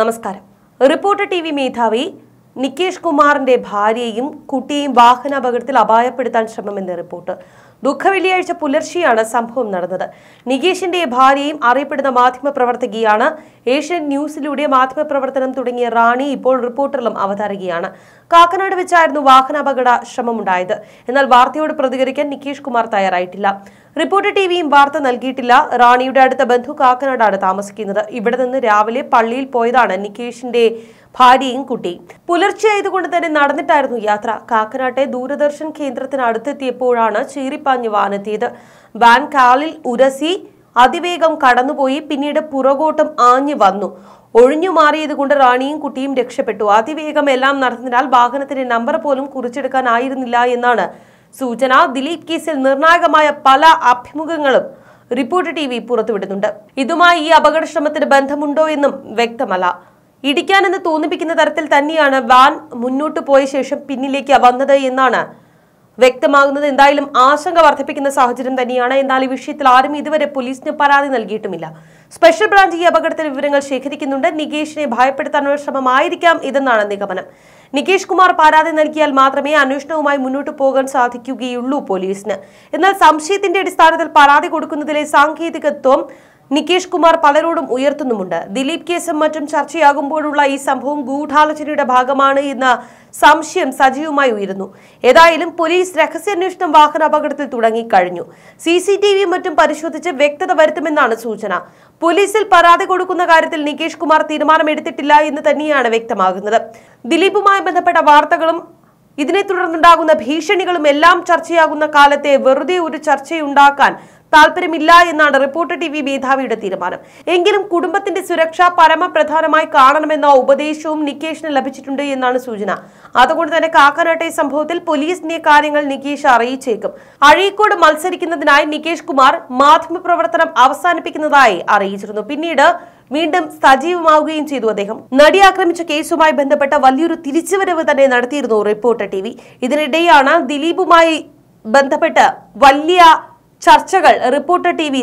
നമസ്കാരം reporter T V മേധാവി നികേഷ് കുമാറിന്റെ ഭാര്യയും കുട്ടിയും വാഹനാപകടത്തിൽ അപായപ്പെടുത്താൻ ശ്രമമെന്ന് റിപ്പോർട്ട് വെള്ളിയാഴ്ച പുലർച്ചെയാണ് സംഭവം നടന്നത് നികേഷിന്റെ ഭാര്യയും അറിയപ്പെടുന്ന മാധ്യമപ്രവർത്തകയാണ് ഏഷ്യൻ ന്യൂസിലൂടെ മാധ്യമപ്രവർത്തനം തുടങ്ങിയ റാണി ഇപ്പോൾ റിപ്പോർട്ടറിലും അവതാരകയാണ് കാക്കനാട് വെച്ചായിരുന്നു വാഹനാപകട ശ്രമമുണ്ടായത് എന്നാൽ വാർത്തയോട് പ്രതികരിക്കാൻ നികേഷ് കുമാർ തയ്യാറായിട്ടില്ല റിപ്പോർട്ടർ ടിവിയും വാർത്ത നൽകിയിട്ടില്ല റാണിയുടെ അടുത്ത ബന്ധു കാക്കനാടാണ് താമസിക്കുന്നത് ഇവിടെ നിന്ന് രാവിലെ പള്ളിയിൽ പോയതാണ് നികേഷിന്റെ ഭാര്യയും കുട്ടി പുലർച്ചെ ആയതുകൊണ്ട് തന്നെ നടന്നിട്ടായിരുന്നു യാത്ര കാക്കനാട്ടെ ദൂരദർശൻ കേന്ദ്രത്തിനടുത്തെത്തിയപ്പോഴാണ് ചീറിപ്പാഞ്ഞ് വാനെത്തിയത് വാൻ കാലിൽ ഉരസി അതിവേഗം കടന്നുപോയി പിന്നീട് പുറകോട്ടം ആഞ്ഞു വന്നു ഒഴിഞ്ഞു മാറിയത് കൊണ്ട് റാണിയും കുട്ടിയും രക്ഷപ്പെട്ടു അതിവേഗം എല്ലാം നടന്നതിനാൽ വാഹനത്തിന്റെ നമ്പർ പോലും കുറിച്ചെടുക്കാനായിരുന്നില്ല എന്നാണ് സൂചന ദിലീപ് കേസിൽ നിർണായകമായ പല അഭിമുഖങ്ങളും റിപ്പോർട്ട് ടി വി പുറത്തുവിടുന്നുണ്ട് ഇതുമായി ഈ ശ്രമത്തിന് ബന്ധമുണ്ടോ എന്നും വ്യക്തമല്ല ഇടിക്കാനെന്ന് തോന്നിപ്പിക്കുന്ന തരത്തിൽ തന്നെയാണ് വാൻ മുന്നോട്ട് പോയ ശേഷം പിന്നിലേക്ക് വന്നത് എന്നാണ് വ്യക്തമാകുന്നത് എന്തായാലും ആശങ്ക വർദ്ധിപ്പിക്കുന്ന സാഹചര്യം തന്നെയാണ് എന്നാൽ ഈ വിഷയത്തിൽ ആരും ഇതുവരെ പോലീസിന് പരാതി നൽകിയിട്ടുമില്ല സ്പെഷ്യൽ ബ്രാഞ്ച് ഈ അപകടത്തിൽ വിവരങ്ങൾ ശേഖരിക്കുന്നുണ്ട് നികേഷിനെ ഭയപ്പെടുത്താനുള്ള ശ്രമമായിരിക്കാം ഇതെന്നാണ് നിഗമനം നികേഷ് കുമാർ പരാതി നൽകിയാൽ മാത്രമേ അന്വേഷണവുമായി മുന്നോട്ട് പോകാൻ സാധിക്കുകയുള്ളൂ പോലീസിന് എന്നാൽ സംശയത്തിന്റെ അടിസ്ഥാനത്തിൽ പരാതി കൊടുക്കുന്നതിലെ സാങ്കേതികത്വം നികേഷ് കുമാർ പലരോടും ഉയർത്തുന്നുമുണ്ട് ദിലീപ് കേസും മറ്റും ചർച്ചയാകുമ്പോഴുള്ള ഈ സംഭവം ഗൂഢാലോചനയുടെ ഭാഗമാണ് എന്ന സംശയം സജീവമായി ഉയരുന്നു ഏതായാലും പോലീസ് രഹസ്യാന്വേഷണം വാഹനാപകടത്തിൽ തുടങ്ങിക്കഴിഞ്ഞു സി സി ടി വി മറ്റും പരിശോധിച്ച് വ്യക്തത വരുത്തുമെന്നാണ് സൂചന പോലീസിൽ പരാതി കൊടുക്കുന്ന കാര്യത്തിൽ നികേഷ് കുമാർ തീരുമാനമെടുത്തിട്ടില്ല എന്ന് തന്നെയാണ് വ്യക്തമാകുന്നത് ദിലീപുമായി ബന്ധപ്പെട്ട വാർത്തകളും ഇതിനെ തുടർന്നുണ്ടാകുന്ന ഭീഷണികളും എല്ലാം ചർച്ചയാകുന്ന കാലത്തെ വെറുതെ ഒരു ചർച്ചയുണ്ടാക്കാൻ താല്പര്യമില്ല എന്നാണ് റിപ്പോർട്ടർ ടി വി മേധാവിയുടെ തീരുമാനം എങ്കിലും കുടുംബത്തിന്റെ സുരക്ഷ പരമപ്രധാനമായി കാണണമെന്ന ഉപദേശവും നികേഷിന് ലഭിച്ചിട്ടുണ്ട് എന്നാണ് സൂചന അതുകൊണ്ട് തന്നെ കാക്കനാട്ടെ സംഭവത്തിൽ പോലീസിന്റെ കാര്യങ്ങൾ നികേഷ് അറിയിച്ചേക്കും അഴീക്കോട് മത്സരിക്കുന്നതിനായി നികേഷ് കുമാർ പ്രവർത്തനം അവസാനിപ്പിക്കുന്നതായി അറിയിച്ചിരുന്നു പിന്നീട് വീണ്ടും സജീവമാവുകയും ചെയ്തു അദ്ദേഹം നടി ആക്രമിച്ച കേസുമായി ബന്ധപ്പെട്ട വലിയൊരു തിരിച്ചുവരവ് തന്നെ നടത്തിയിരുന്നു റിപ്പോർട്ടർ ടി വി ഇതിനിടെയാണ് ദിലീപുമായി ബന്ധപ്പെട്ട് വലിയ ചർച്ചകൾ റിപ്പോർട്ടർ ടി